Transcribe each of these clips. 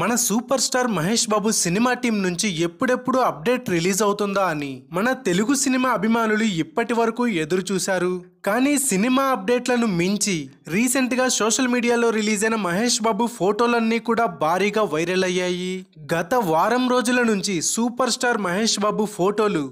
మన super star Mahesh Babu సినిమా team నుంచి ఎప్పుడెప్పుడు అప్డేట్ రిలీజ్ అవుతుందా అని మన తెలుగు సినిమా అభిమానులు ఇప్పటి వరకు ఎదురు చూశారు కానీ సినిమా అప్డేట్లను మించి రీసెంట్గా సోషల్ మీడియాలో రిలీజ్ అయిన మహేష్ బాబు ఫోటోలన్నీ కూడా భారీగా వైరల్ అయ్యాయి గత వారం రోజుల నుంచి సూపర్ స్టార్ మహేష్ బాబు ఫోటోలు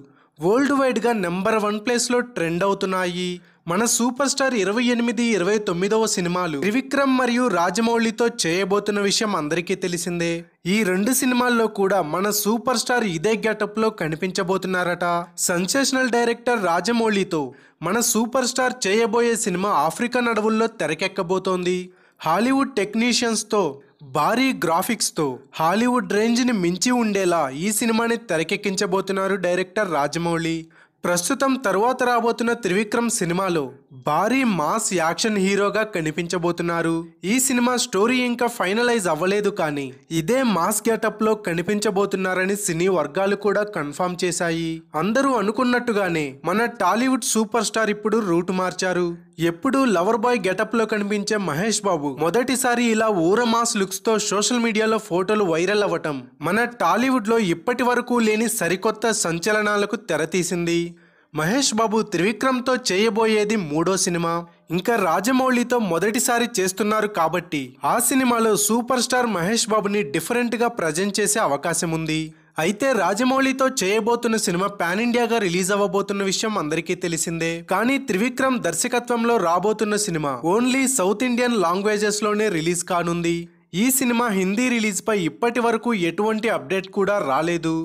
వరల్డ్ వైడ్గా నెంబర్ వన్ ప్లేస్లో ట్రెండ్ అవుతున్నాయి మన సూపర్ స్టార్ ఇరవై ఎనిమిది ఇరవై తొమ్మిదవ సినిమాలు త్రివిక్రమ్ మరియు రాజమౌళితో చేయబోతున్న విషయం అందరికీ తెలిసిందే ఈ రెండు సినిమాల్లో కూడా మన సూపర్ స్టార్ ఇదే గెటప్ లో కనిపించబోతున్నారట సెన్సేషనల్ డైరెక్టర్ రాజమౌళితో మన సూపర్ స్టార్ చేయబోయే సినిమా ఆఫ్రికా నడవుల్లో తెరకెక్కబోతోంది హాలీవుడ్ టెక్నీషియన్స్తో భారీ గ్రాఫిక్స్తో హాలీవుడ్ రేంజ్ని మించి ఉండేలా ఈ సినిమాని తెరకెక్కించబోతున్నారు డైరెక్టర్ రాజమౌళి ప్రస్తుతం తరువాత రాబోతున్న త్రివిక్రమ్ సినిమాలో భారీ మాస్ యాక్షన్ హీరోగా కనిపించబోతున్నారు ఈ సినిమా స్టోరీ ఇంకా ఫైనలైజ్ అవ్వలేదు కానీ ఇదే మాస్ గెటప్ లో కనిపించబోతున్నారని సినీ వర్గాలు కూడా కన్ఫర్మ్ చేశాయి అందరూ అనుకున్నట్టుగానే మన టాలీవుడ్ సూపర్ స్టార్ ఇప్పుడు రూట్ మార్చారు ఎప్పుడూ లవర్ బాయ్ గెటప్ లో కనిపించే మహేష్ బాబు మొదటిసారి ఇలా మాస్ లుక్స్ తో సోషల్ మీడియాలో ఫోటోలు వైరల్ అవ్వటం మన టాలీవుడ్ లో ఇప్పటి వరకు లేని సరికొత్త సంచలనాలకు తెరతీసింది మహేష్ బాబు త్రివిక్రమ్తో చేయబోయేది మూడో సినిమా ఇంకా రాజమౌళితో మొదటిసారి చేస్తున్నారు కాబట్టి ఆ సినిమాలో సూపర్ స్టార్ మహేష్ బాబుని డిఫరెంట్గా ప్రజెంట్ చేసే అవకాశం ఉంది అయితే రాజమౌళితో చేయబోతున్న సినిమా పాన్ ఇండియాగా రిలీజ్ అవ్వబోతున్న విషయం అందరికీ తెలిసిందే కానీ త్రివిక్రమ్ దర్శకత్వంలో రాబోతున్న సినిమా ఓన్లీ సౌత్ ఇండియన్ లాంగ్వేజెస్ లోనే రిలీజ్ కానుంది ఈ సినిమా హిందీ రిలీజ్ పై ఇప్పటి వరకు ఎటువంటి అప్డేట్ కూడా రాలేదు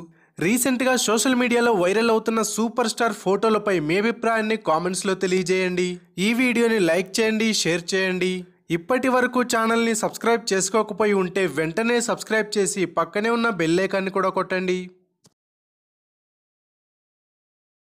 రీసెంట్గా సోషల్ మీడియాలో వైరల్ అవుతున్న సూపర్ స్టార్ ఫోటోలపై మీ అభిప్రాయాన్ని కామెంట్స్లో తెలియజేయండి ఈ వీడియోని లైక్ చేయండి షేర్ చేయండి ఇప్పటి వరకు ఛానల్ని సబ్స్క్రైబ్ చేసుకోకపోయి ఉంటే వెంటనే సబ్స్క్రైబ్ చేసి పక్కనే ఉన్న బెల్లైకాన్ని కూడా కొట్టండి